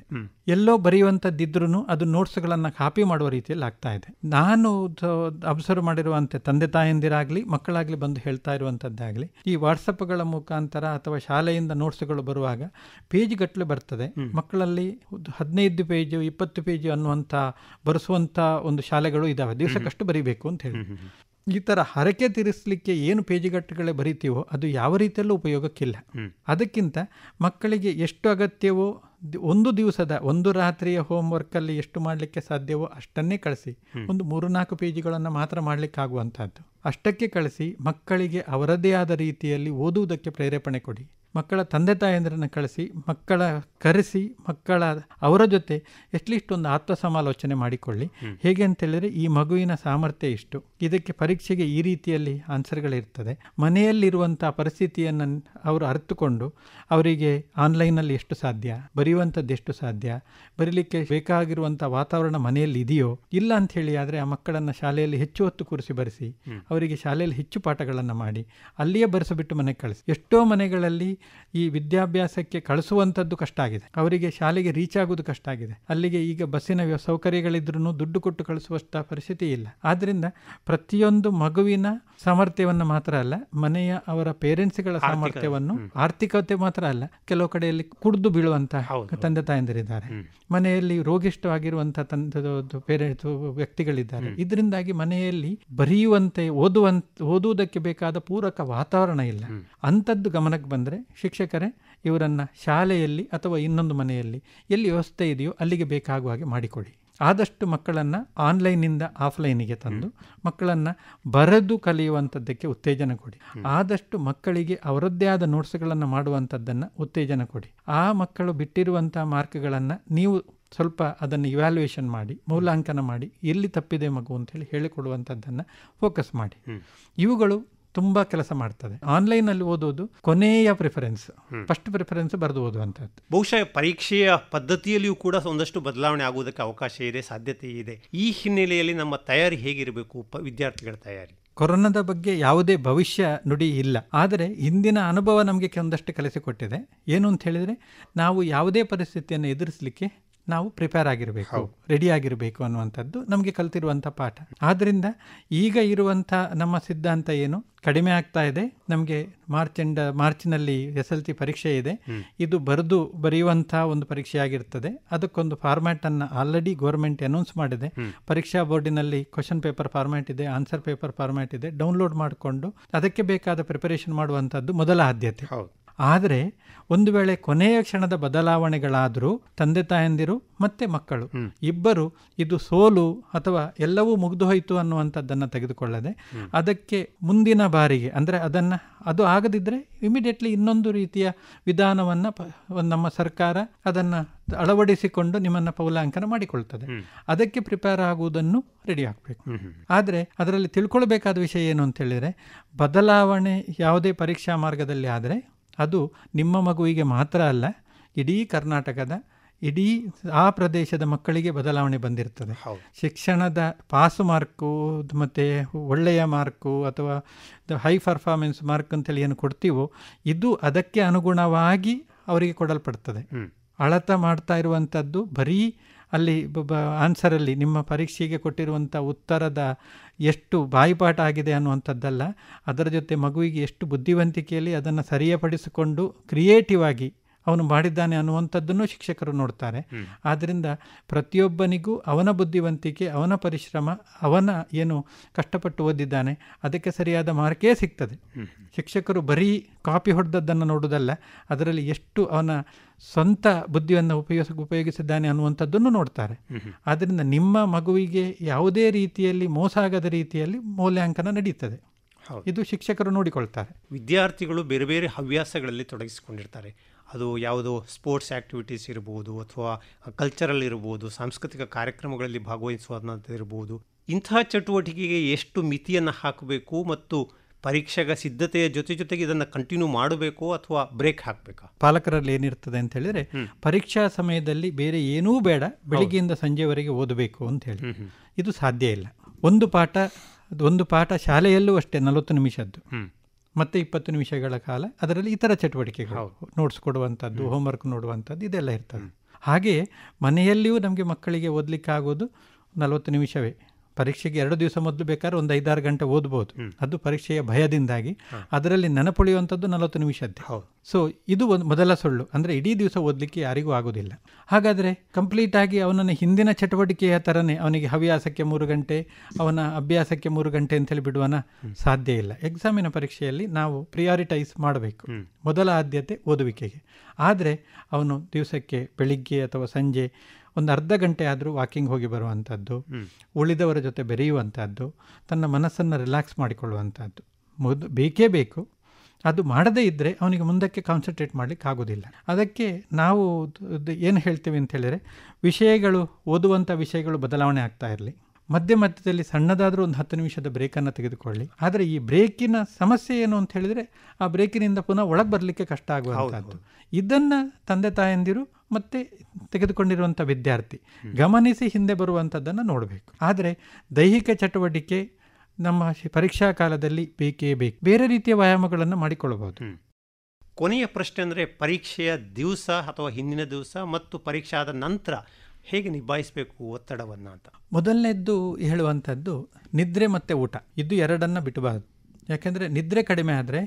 ಎಲ್ಲೋ ಬರೆಯುವಂಥದ್ದಿದ್ರೂ ಅದು ನೋಟ್ಸ್ಗಳನ್ನು ಕಾಪಿ ಮಾಡುವ ರೀತಿಯಲ್ಲಿ ಆಗ್ತಾ ಇದೆ ನಾನು ಅಬ್ಸರ್ವ್ ಮಾಡಿರುವಂತೆ ತಂದೆ ತಾಯಂದಿರಾಗಲಿ ಮಕ್ಕಳಾಗಲಿ ಬಂದು ಹೇಳ್ತಾ ಇರುವಂಥದ್ದಾಗಲಿ ಈ ವಾಟ್ಸಪ್ಗಳ ಮುಖಾಂತರ ಅಥವಾ ಶಾಲೆಯಿಂದ ನೋಟ್ಸ್ಗಳು ಬರುವಾಗ ಪೇಜ್ ಗಟ್ಟಲೆ ಬರ್ತದೆ ಮಕ್ಕಳಲ್ಲಿ ಹದಿನೈದು ಪೇಜು ಇಪ್ಪತ್ತು ಪೇಜು ಅನ್ನುವಂಥ ಬರೆಸುವಂಥ ಒಂದು ಶಾಲೆಗಳು ಇದ್ದಾವೆ ದಿವಸಕ್ಕಷ್ಟು ಬರೀಬೇಕು ಅಂತ ಹೇಳಿ ಈ ಥರ ಹರಕೆ ತೀರಿಸಲಿಕ್ಕೆ ಏನು ಪೇಜುಗಟ್ಟುಗಳೇ ಬರಿತೀವೋ ಅದು ಯಾವ ರೀತಿಯಲ್ಲೂ ಉಪಯೋಗಕ್ಕಿಲ್ಲ ಅದಕ್ಕಿಂತ ಮಕ್ಕಳಿಗೆ ಎಷ್ಟು ಅಗತ್ಯವೋ ಒಂದು ದಿವಸದ ಒಂದು ರಾತ್ರಿಯ ಹೋಮ್ವರ್ಕಲ್ಲಿ ಎಷ್ಟು ಮಾಡಲಿಕ್ಕೆ ಸಾಧ್ಯವೋ ಅಷ್ಟನ್ನೇ ಕಳಿಸಿ ಒಂದು ಮೂರು ನಾಲ್ಕು ಪೇಜಿಗಳನ್ನು ಮಾತ್ರ ಮಾಡಲಿಕ್ಕಾಗುವಂಥದ್ದು ಅಷ್ಟಕ್ಕೆ ಕಳಿಸಿ ಮಕ್ಕಳಿಗೆ ಅವರದೇ ಆದ ರೀತಿಯಲ್ಲಿ ಓದುವುದಕ್ಕೆ ಪ್ರೇರೇಪಣೆ ಕೊಡಿ ಮಕ್ಕಳ ತಂದೆ ತಾಯಂದಿರನ್ನು ಕಳಿಸಿ ಮಕ್ಕಳ ಕರೆಸಿ ಮಕ್ಕಳ ಅವರ ಜೊತೆ ಎಟ್ಲೀಸ್ಟ್ ಒಂದು ಆತ್ಮ ಸಮಾಲೋಚನೆ ಮಾಡಿಕೊಳ್ಳಿ ಹೇಗೆ ಅಂತೇಳಿದರೆ ಈ ಮಗುವಿನ ಸಾಮರ್ಥ್ಯ ಇಷ್ಟು ಇದಕ್ಕೆ ಪರೀಕ್ಷೆಗೆ ಈ ರೀತಿಯಲ್ಲಿ ಆನ್ಸರ್ಗಳಿರ್ತದೆ ಮನೆಯಲ್ಲಿರುವಂಥ ಪರಿಸ್ಥಿತಿಯನ್ನು ಅವರು ಅರಿತುಕೊಂಡು ಅವರಿಗೆ ಆನ್ಲೈನಲ್ಲಿ ಎಷ್ಟು ಸಾಧ್ಯ ಬರೆಯುವಂಥದ್ದು ಎಷ್ಟು ಸಾಧ್ಯ ಬರೀಲಿಕ್ಕೆ ಬೇಕಾಗಿರುವಂಥ ವಾತಾವರಣ ಮನೆಯಲ್ಲಿ ಇದೆಯೋ ಇಲ್ಲ ಅಂಥೇಳಿ ಆದರೆ ಆ ಮಕ್ಕಳನ್ನು ಶಾಲೆಯಲ್ಲಿ ಹೆಚ್ಚು ಹೊತ್ತು ಕೂರಿಸಿ ಬರೆಸಿ ಅವರಿಗೆ ಶಾಲೆಯಲ್ಲಿ ಹೆಚ್ಚು ಪಾಠಗಳನ್ನು ಮಾಡಿ ಅಲ್ಲಿಯೇ ಬರೆಸಿಬಿಟ್ಟು ಮನೆಗೆ ಕಳಿಸಿ ಎಷ್ಟೋ ಮನೆಗಳಲ್ಲಿ ಈ ವಿದ್ಯಾಭ್ಯಾಸಕ್ಕೆ ಕಳಿಸುವಂಥದ್ದು ಕಷ್ಟ ಆಗಿದೆ ಅವರಿಗೆ ಶಾಲೆಗೆ ರೀಚ್ ಆಗುವುದು ಕಷ್ಟ ಆಗಿದೆ ಅಲ್ಲಿಗೆ ಈಗ ಬಸ್ಸಿನ ಸೌಕರ್ಯಗಳಿದ್ರೂ ದುಡ್ಡು ಕೊಟ್ಟು ಕಳಿಸುವಷ್ಟ ಪರಿಸ್ಥಿತಿ ಇಲ್ಲ ಆದ್ದರಿಂದ ಪ್ರತಿಯೊಂದು ಮಗುವಿನ ಸಾಮರ್ಥ್ಯವನ್ನು ಮಾತ್ರ ಅಲ್ಲ ಮನೆಯ ಅವರ ಪೇರೆಂಟ್ಸ್ಗಳ ಸಾಮರ್ಥ್ಯವನ್ನು ಆರ್ಥಿಕತೆ ಮಾತ್ರ ಅಲ್ಲ ಕೆಲವು ಕಡೆಯಲ್ಲಿ ಕುಡಿದು ಬೀಳುವಂತಹ ತಂದೆ ತಾಯಂದಿರಿದ್ದಾರೆ ಮನೆಯಲ್ಲಿ ರೋಗಿಷ್ಟವಾಗಿರುವಂತಹ ತಂದೆ ಪೇರೆಂಟ್ಸ್ ವ್ಯಕ್ತಿಗಳಿದ್ದಾರೆ ಇದರಿಂದಾಗಿ ಮನೆಯಲ್ಲಿ ಬರೆಯುವಂತೆ ಓದುವಂತ ಓದುವುದಕ್ಕೆ ಬೇಕಾದ ಪೂರಕ ವಾತಾವರಣ ಇಲ್ಲ ಅಂಥದ್ದು ಗಮನಕ್ಕೆ ಬಂದರೆ ಶಿಕ್ಷಕರೇ ಇವರನ್ನು ಶಾಲೆಯಲ್ಲಿ ಅಥವಾ ಇನ್ನೊಂದು ಮನೆಯಲ್ಲಿ ಎಲ್ಲಿ ವ್ಯವಸ್ಥೆ ಇದೆಯೋ ಅಲ್ಲಿಗೆ ಬೇಕಾಗುವ ಹಾಗೆ ಮಾಡಿಕೊಳ್ಳಿ ಆದಷ್ಟು ಮಕ್ಕಳನ್ನು ಆನ್ಲೈನಿಂದ ಆಫ್ಲೈನಿಗೆ ತಂದು ಮಕ್ಕಳನ್ನು ಬರೆದು ಕಲಿಯುವಂಥದ್ದಕ್ಕೆ ಉತ್ತೇಜನ ಕೊಡಿ ಆದಷ್ಟು ಮಕ್ಕಳಿಗೆ ಅವರದ್ದೇ ಆದ ನೋಟ್ಸ್ಗಳನ್ನು ಮಾಡುವಂಥದ್ದನ್ನು ಉತ್ತೇಜನ ಕೊಡಿ ಆ ಮಕ್ಕಳು ಬಿಟ್ಟಿರುವಂಥ ಮಾರ್ಕ್ಗಳನ್ನು ನೀವು ಸ್ವಲ್ಪ ಅದನ್ನು ಇವ್ಯಾಲ್ಯೂಯೇಷನ್ ಮಾಡಿ ಮೂಲಾಂಕನ ಮಾಡಿ ಎಲ್ಲಿ ತಪ್ಪಿದೆ ಮಗು ಅಂತೇಳಿ ಹೇಳಿಕೊಡುವಂಥದ್ದನ್ನು ಫೋಕಸ್ ಮಾಡಿ ಇವುಗಳು ತುಂಬ ಕೆಲಸ ಮಾಡ್ತದೆ ಅಲ್ಲಿ ಓದೋದು ಕೊನೆಯ ಪ್ರಿಫರೆನ್ಸ್ ಫಸ್ಟ್ ಪ್ರಿಫರೆನ್ಸ್ ಬರೆದು ಓದುವಂಥದ್ದು ಬಹುಶಃ ಪರೀಕ್ಷೆಯ ಪದ್ಧತಿಯಲ್ಲಿಯೂ ಕೂಡ ಒಂದಷ್ಟು ಬದಲಾವಣೆ ಆಗುವುದಕ್ಕೆ ಅವಕಾಶ ಇದೆ ಸಾಧ್ಯತೆ ಇದೆ ಈ ಹಿನ್ನೆಲೆಯಲ್ಲಿ ನಮ್ಮ ತಯಾರಿ ಹೇಗಿರಬೇಕು ವಿದ್ಯಾರ್ಥಿಗಳ ತಯಾರಿ ಕೊರೋನಾದ ಬಗ್ಗೆ ಯಾವುದೇ ಭವಿಷ್ಯ ನುಡಿ ಇಲ್ಲ ಆದರೆ ಹಿಂದಿನ ಅನುಭವ ನಮಗೆ ಒಂದಷ್ಟು ಕಲಿಸಿಕೊಟ್ಟಿದೆ ಏನು ಅಂತ ಹೇಳಿದರೆ ನಾವು ಯಾವುದೇ ಪರಿಸ್ಥಿತಿಯನ್ನು ಎದುರಿಸಲಿಕ್ಕೆ ನಾವು ಪ್ರಿಪೇರ್ ಆಗಿರಬೇಕು ರೆಡಿ ಆಗಿರಬೇಕು ಅನ್ನುವಂಥದ್ದು ನಮಗೆ ಕಲ್ತಿರುವಂಥ ಪಾಠ ಆದ್ದರಿಂದ ಈಗ ಇರುವಂಥ ನಮ್ಮ ಸಿದ್ಧಾಂತ ಏನು ಕಡಿಮೆ ಆಗ್ತಾ ಇದೆ ನಮಗೆ ಮಾರ್ಚ್ ಎಂಡ್ ಮಾರ್ಚ್ನಲ್ಲಿ ಎಸ್ ಎಲ್ ಸಿ ಪರೀಕ್ಷೆ ಇದೆ ಇದು ಬರೆದು ಬರೆಯುವಂಥ ಒಂದು ಪರೀಕ್ಷೆ ಆಗಿರ್ತದೆ ಅದಕ್ಕೊಂದು ಫಾರ್ಮ್ಯಾಟನ್ನು ಆಲ್ರೆಡಿ ಗೌರ್ಮೆಂಟ್ ಅನೌನ್ಸ್ ಮಾಡಿದೆ ಪರೀಕ್ಷಾ ಬೋರ್ಡಿನಲ್ಲಿ ಕ್ವಶನ್ ಪೇಪರ್ ಫಾರ್ಮ್ಯಾಟ್ ಇದೆ ಆನ್ಸರ್ ಪೇಪರ್ ಫಾರ್ಮ್ಯಾಟ್ ಇದೆ ಡೌನ್ಲೋಡ್ ಮಾಡಿಕೊಂಡು ಅದಕ್ಕೆ ಬೇಕಾದ ಪ್ರಿಪರೇಷನ್ ಮಾಡುವಂಥದ್ದು ಮೊದಲ ಆದ್ಯತೆ ಆದರೆ ಒಂದು ವೇಳೆ ಕೊನೆಯ ಕ್ಷಣದ ಬದಲಾವಣೆಗಳಾದರೂ ತಂದೆ ತಾಯಂದಿರು ಮತ್ತೆ ಮಕ್ಕಳು ಇಬ್ಬರು ಇದು ಸೋಲು ಅಥವಾ ಎಲ್ಲವೂ ಮುಗಿದು ಹೋಯಿತು ಅನ್ನುವಂಥದ್ದನ್ನು ತೆಗೆದುಕೊಳ್ಳದೆ ಅದಕ್ಕೆ ಮುಂದಿನ ಬಾರಿಗೆ ಅಂದರೆ ಅದನ್ನು ಅದು ಆಗದಿದ್ದರೆ ಇಮಿಡಿಯೇಟ್ಲಿ ಇನ್ನೊಂದು ರೀತಿಯ ವಿಧಾನವನ್ನು ನಮ್ಮ ಸರ್ಕಾರ ಅದನ್ನು ಅಳವಡಿಸಿಕೊಂಡು ನಿಮ್ಮನ್ನು ಪೌಲಾಂಕನ ಮಾಡಿಕೊಳ್ತದೆ ಅದಕ್ಕೆ ಪ್ರಿಪೇರ್ ಆಗುವುದನ್ನು ರೆಡಿ ಆಗಬೇಕು ಆದರೆ ಅದರಲ್ಲಿ ತಿಳ್ಕೊಳ್ಬೇಕಾದ ವಿಷಯ ಏನು ಅಂತ ಹೇಳಿದರೆ ಬದಲಾವಣೆ ಯಾವುದೇ ಪರೀಕ್ಷಾ ಮಾರ್ಗದಲ್ಲಿ ಆದರೆ ಅದು ನಿಮ್ಮ ಮಗುವಿಗೆ ಮಾತ್ರ ಅಲ್ಲ ಇಡೀ ಕರ್ನಾಟಕದ ಇಡೀ ಆ ಪ್ರದೇಶದ ಮಕ್ಕಳಿಗೆ ಬದಲಾವಣೆ ಬಂದಿರ್ತದೆ ಶಿಕ್ಷಣದ ಪಾಸು ಮಾರ್ಕು ಮತ್ತು ಒಳ್ಳೆಯ ಮಾರ್ಕು ಅಥವಾ ಹೈ ಪರ್ಫಾರ್ಮೆನ್ಸ್ ಮಾರ್ಕ್ ಅಂತೇಳಿ ಏನು ಕೊಡ್ತೀವೋ ಇದು ಅದಕ್ಕೆ ಅನುಗುಣವಾಗಿ ಅವರಿಗೆ ಕೊಡಲ್ಪಡ್ತದೆ ಅಳತ ಮಾಡ್ತಾ ಇರುವಂಥದ್ದು ಬರೀ ಅಲ್ಲಿ ಆನ್ಸರಲ್ಲಿ ನಿಮ್ಮ ಪರೀಕ್ಷೆಗೆ ಕೊಟ್ಟಿರುವಂಥ ಉತ್ತರದ ಎಷ್ಟು ಬಾಯಿಪಾಠ ಆಗಿದೆ ಅನ್ನುವಂಥದ್ದಲ್ಲ ಅದರ ಜೊತೆ ಮಗುವಿಗೆ ಎಷ್ಟು ಬುದ್ಧಿವಂತಿಕೆಯಲ್ಲಿ ಅದನ್ನು ಸರಿಯಪಡಿಸಿಕೊಂಡು ಕ್ರಿಯೇಟಿವ್ ಆಗಿ ಅವನು ಮಾಡಿದ್ದಾನೆ ಅನ್ನುವಂಥದ್ದನ್ನು ಶಿಕ್ಷಕರು ನೋಡ್ತಾರೆ ಆದ್ದರಿಂದ ಪ್ರತಿಯೊಬ್ಬನಿಗೂ ಅವನ ಬುದ್ಧಿವಂತಿಕೆ ಅವನ ಪರಿಶ್ರಮ ಅವನ ಏನು ಕಷ್ಟಪಟ್ಟು ಓದಿದ್ದಾನೆ ಅದಕ್ಕೆ ಸರಿಯಾದ ಮಾರ್ಕೇ ಸಿಗ್ತದೆ ಶಿಕ್ಷಕರು ಬರೀ ಕಾಪಿ ಹೊಡೆದದ್ದನ್ನು ನೋಡುವುದಲ್ಲ ಅದರಲ್ಲಿ ಎಷ್ಟು ಅವನ ಸ್ವಂತ ಬುದ್ಧಿಯನ್ನು ಉಪಯೋಗ ಉಪಯೋಗಿಸಿದ್ದಾನೆ ಅನ್ನುವಂಥದ್ದನ್ನು ನೋಡ್ತಾರೆ ಆದ್ದರಿಂದ ನಿಮ್ಮ ಮಗುವಿಗೆ ಯಾವುದೇ ರೀತಿಯಲ್ಲಿ ಮೋಸ ಆಗದ ರೀತಿಯಲ್ಲಿ ಮೌಲ್ಯಾಂಕನ ನಡೀತದೆ ಇದು ಶಿಕ್ಷಕರು ನೋಡಿಕೊಳ್ತಾರೆ ವಿದ್ಯಾರ್ಥಿಗಳು ಬೇರೆ ಬೇರೆ ಹವ್ಯಾಸಗಳಲ್ಲಿ ತೊಡಗಿಸಿಕೊಂಡಿರ್ತಾರೆ ಅದು ಯಾವುದು ಸ್ಪೋರ್ಟ್ಸ್ ಆ್ಯಕ್ಟಿವಿಟೀಸ್ ಇರ್ಬೋದು ಅಥವಾ ಕಲ್ಚರಲ್ ಇರ್ಬೋದು ಸಾಂಸ್ಕೃತಿಕ ಕಾರ್ಯಕ್ರಮಗಳಲ್ಲಿ ಇರ್ಬೋದು ಇಂತಹ ಚಟುವಟಿಕೆಗೆ ಎಷ್ಟು ಮಿತಿಯನ್ನು ಹಾಕಬೇಕು ಮತ್ತು ಪರೀಕ್ಷೆಗೆ ಸಿದ್ಧತೆಯ ಜೊತೆ ಜೊತೆಗೆ ಇದನ್ನು ಕಂಟಿನ್ಯೂ ಮಾಡಬೇಕು ಅಥವಾ ಬ್ರೇಕ್ ಹಾಕಬೇಕಾ ಪಾಲಕರಲ್ಲಿ ಏನಿರ್ತದೆ ಅಂತ ಹೇಳಿದ್ರೆ ಪರೀಕ್ಷಾ ಸಮಯದಲ್ಲಿ ಬೇರೆ ಏನೂ ಬೇಡ ಬೆಳಿಗ್ಗೆಯಿಂದ ಸಂಜೆವರೆಗೆ ಓದಬೇಕು ಅಂತ ಹೇಳಿ ಇದು ಸಾಧ್ಯ ಇಲ್ಲ ಒಂದು ಪಾಠ ಒಂದು ಪಾಠ ಶಾಲೆಯಲ್ಲೂ ಅಷ್ಟೇ ನಲವತ್ತು ನಿಮಿಷದ್ದು ಮತ್ತು ಇಪ್ಪತ್ತು ನಿಮಿಷಗಳ ಕಾಲ ಅದರಲ್ಲಿ ಇತರ ಚಟುವಟಿಕೆಗಳು ನೋಟ್ಸ್ ಕೊಡುವಂಥದ್ದು ಹೋಮ್ವರ್ಕ್ ನೋಡುವಂಥದ್ದು ಇದೆಲ್ಲ ಇರ್ತದೆ ಹಾಗೆಯೇ ಮನೆಯಲ್ಲಿಯೂ ನಮಗೆ ಮಕ್ಕಳಿಗೆ ಓದಲಿಕ್ಕಾಗೋದು ನಲವತ್ತು ನಿಮಿಷವೇ ಪರೀಕ್ಷೆಗೆ ಎರಡು ದಿವಸ ಮೊದಲು ಬೇಕಾದ್ರೆ ಒಂದು ಐದಾರು ಗಂಟೆ ಓದ್ಬೋದು ಅದು ಪರೀಕ್ಷೆಯ ಭಯದಿಂದಾಗಿ ಅದರಲ್ಲಿ ನೆನಪುಳಿಯುವಂಥದ್ದು ನಲವತ್ತು ನಿಮಿಷದ್ದೇ ಸೊ ಇದು ಒಂದು ಮೊದಲ ಸುಳ್ಳು ಅಂದರೆ ಇಡೀ ದಿವಸ ಓದಲಿಕ್ಕೆ ಯಾರಿಗೂ ಆಗೋದಿಲ್ಲ ಹಾಗಾದರೆ ಕಂಪ್ಲೀಟ್ ಆಗಿ ಅವನನ್ನು ಹಿಂದಿನ ಚಟುವಟಿಕೆಯ ಥರನೇ ಅವನಿಗೆ ಹವ್ಯಾಸಕ್ಕೆ ಮೂರು ಗಂಟೆ ಅವನ ಅಭ್ಯಾಸಕ್ಕೆ ಮೂರು ಗಂಟೆ ಅಂತೇಳಿ ಬಿಡುವನ ಸಾಧ್ಯ ಇಲ್ಲ ಎಕ್ಸಾಮಿನ ಪರೀಕ್ಷೆಯಲ್ಲಿ ನಾವು ಪ್ರಿಯಾರಿಟೈಸ್ ಮಾಡಬೇಕು ಮೊದಲ ಆದ್ಯತೆ ಓದುವಿಕೆಗೆ ಆದರೆ ಅವನು ದಿವಸಕ್ಕೆ ಬೆಳಿಗ್ಗೆ ಅಥವಾ ಸಂಜೆ ಒಂದು ಅರ್ಧ ಗಂಟೆ ಆದರೂ ವಾಕಿಂಗ್ ಹೋಗಿ ಬರುವಂಥದ್ದು ಉಳಿದವರ ಜೊತೆ ಬೆರೆಯುವಂಥದ್ದು ತನ್ನ ಮನಸ್ಸನ್ನು ರಿಲ್ಯಾಕ್ಸ್ ಮಾಡಿಕೊಳ್ಳುವಂಥದ್ದು ಮೊದ್ ಬೇಕೇ ಬೇಕು ಅದು ಮಾಡದೇ ಇದ್ದರೆ ಅವನಿಗೆ ಮುಂದಕ್ಕೆ ಕಾನ್ಸಂಟ್ರೇಟ್ ಮಾಡಲಿಕ್ಕೆ ಆಗೋದಿಲ್ಲ ಅದಕ್ಕೆ ನಾವು ಏನು ಹೇಳ್ತೀವಿ ಅಂತ ಹೇಳಿದರೆ ವಿಷಯಗಳು ಓದುವಂಥ ವಿಷಯಗಳು ಬದಲಾವಣೆ ಆಗ್ತಾ ಇರಲಿ ಮಧ್ಯ ಮಧ್ಯದಲ್ಲಿ ಸಣ್ಣದಾದರೂ ಒಂದು ಹತ್ತು ನಿಮಿಷದ ಬ್ರೇಕನ್ನು ತೆಗೆದುಕೊಳ್ಳಿ ಆದರೆ ಈ ಬ್ರೇಕಿನ ಸಮಸ್ಯೆ ಏನು ಅಂತ ಹೇಳಿದರೆ ಆ ಬ್ರೇಕಿನಿಂದ ಪುನಃ ಒಳಗೆ ಬರಲಿಕ್ಕೆ ಕಷ್ಟ ಆಗುವಂಥದ್ದು ಇದನ್ನು ತಂದೆ ತಾಯಂದಿರು ಮತ್ತು ತೆಗೆದುಕೊಂಡಿರುವಂಥ ವಿದ್ಯಾರ್ಥಿ ಗಮನಿಸಿ ಹಿಂದೆ ಬರುವಂಥದ್ದನ್ನು ನೋಡಬೇಕು ಆದರೆ ದೈಹಿಕ ಚಟುವಟಿಕೆ ನಮ್ಮ ಪರೀಕ್ಷಾ ಕಾಲದಲ್ಲಿ ಬೇಕೇ ಬೇಕು ಬೇರೆ ರೀತಿಯ ವ್ಯಾಯಾಮಗಳನ್ನು ಮಾಡಿಕೊಳ್ಳಬಹುದು ಕೊನೆಯ ಪ್ರಶ್ನೆ ಅಂದರೆ ಪರೀಕ್ಷೆಯ ದಿವಸ ಅಥವಾ ಹಿಂದಿನ ದಿವಸ ಮತ್ತು ಪರೀಕ್ಷಾದ ನಂತರ ಹೇಗೆ ನಿಭಾಯಿಸಬೇಕು ಒತ್ತಡವನ್ನು ಅಂತ ಮೊದಲನೇದ್ದು ಹೇಳುವಂಥದ್ದು ನಿದ್ರೆ ಮತ್ತು ಊಟ ಇದು ಎರಡನ್ನ ಬಿಡಬಾರ್ದು ಯಾಕೆಂದರೆ ನಿದ್ರೆ ಕಡಿಮೆ ಆದರೆ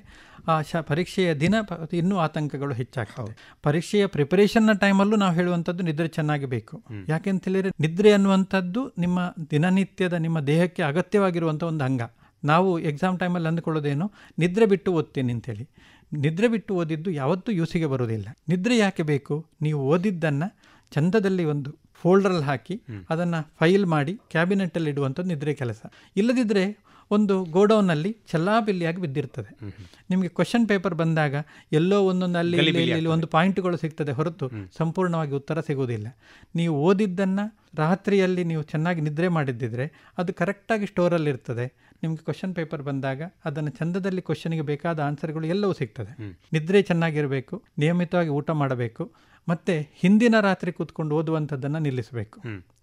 ಆ ಶ ಪರೀಕ್ಷೆಯ ದಿನ ಇನ್ನೂ ಆತಂಕಗಳು ಹೆಚ್ಚಾಗ್ತವೆ ಪರೀಕ್ಷೆಯ ಪ್ರಿಪರೇಷನ್ನ ಟೈಮಲ್ಲೂ ನಾವು ಹೇಳುವಂಥದ್ದು ನಿದ್ರೆ ಚೆನ್ನಾಗಿ ಬೇಕು ಯಾಕೆಂತ ಹೇಳಿದರೆ ನಿದ್ರೆ ಅನ್ನುವಂಥದ್ದು ನಿಮ್ಮ ದಿನನಿತ್ಯದ ನಿಮ್ಮ ದೇಹಕ್ಕೆ ಅಗತ್ಯವಾಗಿರುವಂಥ ಒಂದು ಅಂಗ ನಾವು ಎಕ್ಸಾಮ್ ಟೈಮಲ್ಲಿ ಅಂದುಕೊಳ್ಳೋದೇನು ನಿದ್ರೆ ಬಿಟ್ಟು ಓದ್ತೀನಿ ಅಂತೇಳಿ ನಿದ್ರೆ ಬಿಟ್ಟು ಓದಿದ್ದು ಯಾವತ್ತೂ ಯೂಸಿಗೆ ಬರೋದಿಲ್ಲ ನಿದ್ರೆ ಯಾಕೆ ಬೇಕು ನೀವು ಓದಿದ್ದನ್ನು ಚಂದದಲ್ಲಿ ಒಂದು ಫೋಲ್ಡರಲ್ಲಿ ಹಾಕಿ ಅದನ್ನು ಫೈಲ್ ಮಾಡಿ ಕ್ಯಾಬಿನೆಟ್ಟಲ್ಲಿ ಇಡುವಂಥದ್ದು ನಿದ್ರೆ ಕೆಲಸ ಇಲ್ಲದಿದ್ದರೆ ಒಂದು ಗೋಡೌನಲ್ಲಿ ಚೆಲ್ಲಾಬಿಲ್ಲಿಯಾಗಿ ಬಿದ್ದಿರ್ತದೆ ನಿಮಗೆ ಕ್ವಶನ್ ಪೇಪರ್ ಬಂದಾಗ ಎಲ್ಲೋ ಒಂದೊಂದು ಅಲ್ಲಿ ಒಂದು ಪಾಯಿಂಟ್ಗಳು ಸಿಗ್ತದೆ ಹೊರತು ಸಂಪೂರ್ಣವಾಗಿ ಉತ್ತರ ಸಿಗುವುದಿಲ್ಲ ನೀವು ಓದಿದ್ದನ್ನು ರಾತ್ರಿಯಲ್ಲಿ ನೀವು ಚೆನ್ನಾಗಿ ನಿದ್ರೆ ಮಾಡಿದ್ದಿದ್ರೆ ಅದು ಕರೆಕ್ಟಾಗಿ ಸ್ಟೋರಲ್ಲಿ ಇರ್ತದೆ ನಿಮಗೆ ಕ್ವಶನ್ ಪೇಪರ್ ಬಂದಾಗ ಅದನ್ನು ಚಂದದಲ್ಲಿ ಕ್ವಶನಿಗೆ ಬೇಕಾದ ಆನ್ಸರ್ಗಳು ಎಲ್ಲವೂ ಸಿಗ್ತದೆ ನಿದ್ರೆ ಚೆನ್ನಾಗಿರಬೇಕು ನಿಯಮಿತವಾಗಿ ಊಟ ಮಾಡಬೇಕು ಮತ್ತು ಹಿಂದಿನ ರಾತ್ರಿ ಕೂತ್ಕೊಂಡು ಓದುವಂಥದ್ದನ್ನು ನಿಲ್ಲಿಸಬೇಕು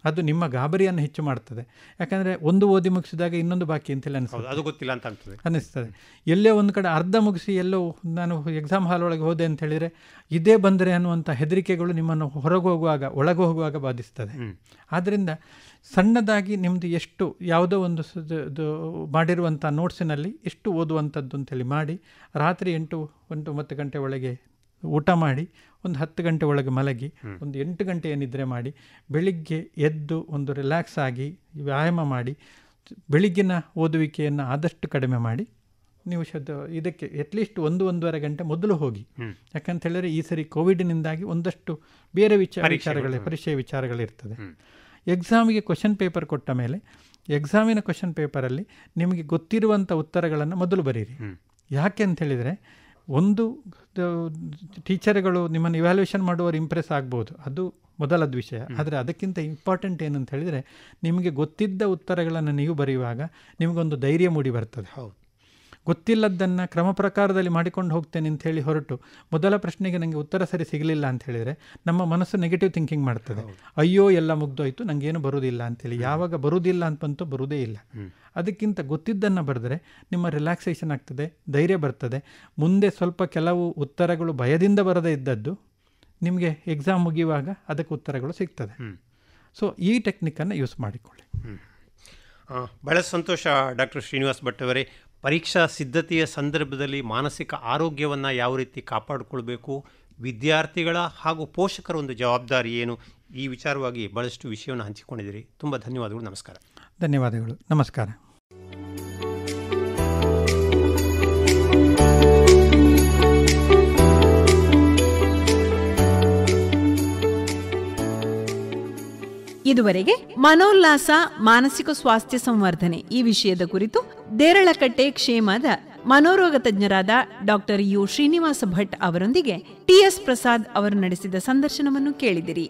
ಅದು ನಿಮ್ಮ ಗಾಬರಿಯನ್ನು ಹೆಚ್ಚು ಮಾಡ್ತದೆ ಯಾಕಂದರೆ ಒಂದು ಓದಿ ಮುಗಿಸಿದಾಗ ಇನ್ನೊಂದು ಬಾಕಿ ಅಂತೆಲ್ಲ ಅನಿಸ್ತದೆ ಅದು ಗೊತ್ತಿಲ್ಲ ಅಂತ ಅನಿಸ್ತದೆ ಅನ್ನಿಸ್ತದೆ ಎಲ್ಲೇ ಒಂದು ಕಡೆ ಅರ್ಧ ಮುಗಿಸಿ ಎಲ್ಲೋ ನಾನು ಎಕ್ಸಾಮ್ ಹಾಲ್ ಒಳಗೆ ಹೋದೆ ಅಂತ ಹೇಳಿದರೆ ಇದೇ ಬಂದರೆ ಅನ್ನುವಂಥ ಹೆದರಿಕೆಗಳು ನಿಮ್ಮನ್ನು ಹೊರಗೆ ಹೋಗುವಾಗ ಒಳಗೆ ಹೋಗುವಾಗ ಬಾಧಿಸ್ತದೆ ಆದ್ದರಿಂದ ಸಣ್ಣದಾಗಿ ನಿಮ್ಮದು ಎಷ್ಟು ಯಾವುದೋ ಒಂದು ಮಾಡಿರುವಂಥ ನೋಟ್ಸಿನಲ್ಲಿ ಎಷ್ಟು ಓದುವಂಥದ್ದು ಅಂತೇಳಿ ಮಾಡಿ ರಾತ್ರಿ ಎಂಟು ಒಂಟು ಒಂಬತ್ತು ಗಂಟೆ ಒಳಗೆ ಊಟ ಮಾಡಿ ಒಂದು ಹತ್ತು ಗಂಟೆ ಒಳಗೆ ಮಲಗಿ ಒಂದು ಎಂಟು ಗಂಟೆಯ ನಿದ್ರೆ ಮಾಡಿ ಬೆಳಿಗ್ಗೆ ಎದ್ದು ಒಂದು ರಿಲ್ಯಾಕ್ಸ್ ಆಗಿ ವ್ಯಾಯಾಮ ಮಾಡಿ ಬೆಳಿಗ್ಗಿನ ಓದುವಿಕೆಯನ್ನು ಆದಷ್ಟು ಕಡಿಮೆ ಮಾಡಿ ನೀವು ಇದಕ್ಕೆ ಅಟ್ಲೀಸ್ಟ್ ಒಂದು ಒಂದೂವರೆ ಗಂಟೆ ಮೊದಲು ಹೋಗಿ ಯಾಕಂತ ಹೇಳಿದ್ರೆ ಈ ಸರಿ ಕೋವಿಡ್ನಿಂದಾಗಿ ಒಂದಷ್ಟು ಬೇರೆ ವಿಚಾರ ವಿಚಾರಗಳೇ ಪರಿಚಯ ವಿಚಾರಗಳಿರ್ತದೆ ಎಕ್ಸಾಮಿಗೆ ಕ್ವಶನ್ ಪೇಪರ್ ಕೊಟ್ಟ ಮೇಲೆ ಎಕ್ಸಾಮಿನ ಕ್ವಶನ್ ಪೇಪರಲ್ಲಿ ನಿಮಗೆ ಗೊತ್ತಿರುವಂಥ ಉತ್ತರಗಳನ್ನು ಮೊದಲು ಬರೀರಿ ಯಾಕೆ ಅಂತ ಹೇಳಿದರೆ ಒಂದು ಟೀಚರ್ಗಳು ನಿಮ್ಮನ್ನು ಇವ್ಯಾಲ್ಯೂಷನ್ ಮಾಡುವವರು ಇಂಪ್ರೆಸ್ ಆಗ್ಬೋದು ಅದು ಮೊದಲದ ವಿಷಯ ಆದರೆ ಅದಕ್ಕಿಂತ ಇಂಪಾರ್ಟೆಂಟ್ ಏನಂತ ಹೇಳಿದರೆ ನಿಮಗೆ ಗೊತ್ತಿದ್ದ ಉತ್ತರಗಳನ್ನು ನೀವು ಬರೆಯುವಾಗ ನಿಮಗೊಂದು ಧೈರ್ಯ ಮೂಡಿ ಬರ್ತದೆ ಹೌದು ಗೊತ್ತಿಲ್ಲದ್ದನ್ನು ಕ್ರಮ ಪ್ರಕಾರದಲ್ಲಿ ಮಾಡಿಕೊಂಡು ಹೋಗ್ತೇನೆ ಅಂತ ಹೇಳಿ ಹೊರಟು ಮೊದಲ ಪ್ರಶ್ನೆಗೆ ನನಗೆ ಉತ್ತರ ಸರಿ ಸಿಗಲಿಲ್ಲ ಅಂತ ಹೇಳಿದರೆ ನಮ್ಮ ಮನಸ್ಸು ನೆಗೆಟಿವ್ ಥಿಂಕಿಂಗ್ ಮಾಡ್ತದೆ ಅಯ್ಯೋ ಎಲ್ಲ ಮುಗ್ದೋಯ್ತು ನನಗೇನು ಬರುವುದಿಲ್ಲ ಅಂತೇಳಿ ಯಾವಾಗ ಬರುವುದಿಲ್ಲ ಅಂತ ಬಂತು ಬರುವುದೇ ಇಲ್ಲ ಅದಕ್ಕಿಂತ ಗೊತ್ತಿದ್ದನ್ನು ಬರೆದರೆ ನಿಮ್ಮ ರಿಲ್ಯಾಕ್ಸೇಷನ್ ಆಗ್ತದೆ ಧೈರ್ಯ ಬರ್ತದೆ ಮುಂದೆ ಸ್ವಲ್ಪ ಕೆಲವು ಉತ್ತರಗಳು ಭಯದಿಂದ ಬರದೇ ಇದ್ದದ್ದು ನಿಮಗೆ ಎಕ್ಸಾಮ್ ಮುಗಿಯುವಾಗ ಅದಕ್ಕೆ ಉತ್ತರಗಳು ಸಿಗ್ತದೆ ಸೊ ಈ ಟೆಕ್ನಿಕನ್ನು ಯೂಸ್ ಮಾಡಿಕೊಳ್ಳಿ ಬಹಳ ಸಂತೋಷ ಡಾಕ್ಟರ್ ಶ್ರೀನಿವಾಸ್ ಭಟ್ ಅವರೇ ಪರೀಕ್ಷಾ ಸಿದ್ಧತೆಯ ಸಂದರ್ಭದಲ್ಲಿ ಮಾನಸಿಕ ಆರೋಗ್ಯವನ್ನು ಯಾವ ರೀತಿ ಕಾಪಾಡಿಕೊಳ್ಬೇಕು ವಿದ್ಯಾರ್ಥಿಗಳ ಹಾಗೂ ಪೋಷಕರ ಒಂದು ಜವಾಬ್ದಾರಿ ಏನು ಈ ವಿಚಾರವಾಗಿ ಭಾಳಷ್ಟು ವಿಷಯವನ್ನು ಹಂಚಿಕೊಂಡಿದ್ದೀರಿ ತುಂಬ ಧನ್ಯವಾದಗಳು ನಮಸ್ಕಾರ ಧನ್ಯವಾದಗಳು ನಮಸ್ಕಾರ ಇದುವರೆಗೆ ಮನೋಲ್ಲಾಸ ಮಾನಸಿಕ ಸ್ವಾಸ್ಥ್ಯ ಸಂವರ್ಧನೆ ಈ ವಿಷಯದ ಕುರಿತು ದೇರಳಕಟ್ಟೆ ಕ್ಷೇಮದ ಮನೋರೋಗ ತಜ್ಞರಾದ ಡಾಕ್ಟರ್ ಯು ಶ್ರೀನಿವಾಸ ಭಟ್ ಅವರೊಂದಿಗೆ ಟಿಎಸ್ ಪ್ರಸಾದ್ ಅವರು ನಡೆಸಿದ ಸಂದರ್ಶನವನ್ನು ಕೇಳಿದಿರಿ